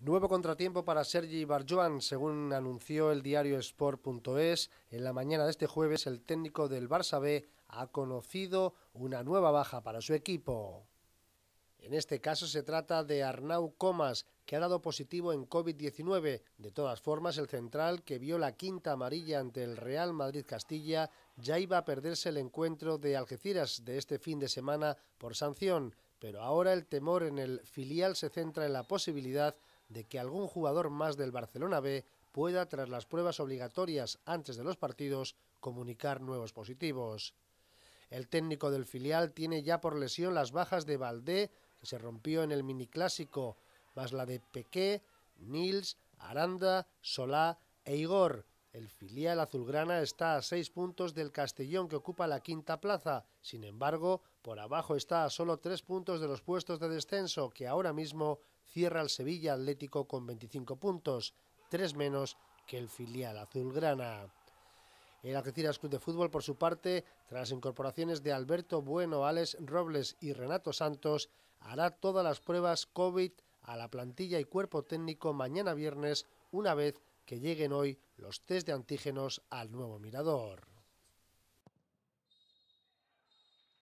Nuevo contratiempo para Sergi Barjoan, según anunció el diario Sport.es. En la mañana de este jueves, el técnico del Barça B ha conocido una nueva baja para su equipo. En este caso se trata de Arnau Comas, que ha dado positivo en COVID-19. De todas formas, el central, que vio la quinta amarilla ante el Real Madrid Castilla, ya iba a perderse el encuentro de Algeciras de este fin de semana por sanción, pero ahora el temor en el filial se centra en la posibilidad de que algún jugador más del Barcelona B pueda, tras las pruebas obligatorias antes de los partidos, comunicar nuevos positivos. El técnico del filial tiene ya por lesión las bajas de Valdé, que se rompió en el mini clásico, más la de Pequé, Nils, Aranda, Solá e Igor. El filial azulgrana está a seis puntos del Castellón que ocupa la quinta plaza. Sin embargo, por abajo está a solo tres puntos de los puestos de descenso que ahora mismo cierra el Sevilla Atlético con 25 puntos, tres menos que el filial azulgrana. El Algeciras Club de Fútbol, por su parte, tras incorporaciones de Alberto Bueno, Alex Robles y Renato Santos, hará todas las pruebas COVID a la plantilla y cuerpo técnico mañana viernes, una vez que lleguen hoy los test de antígenos al nuevo mirador.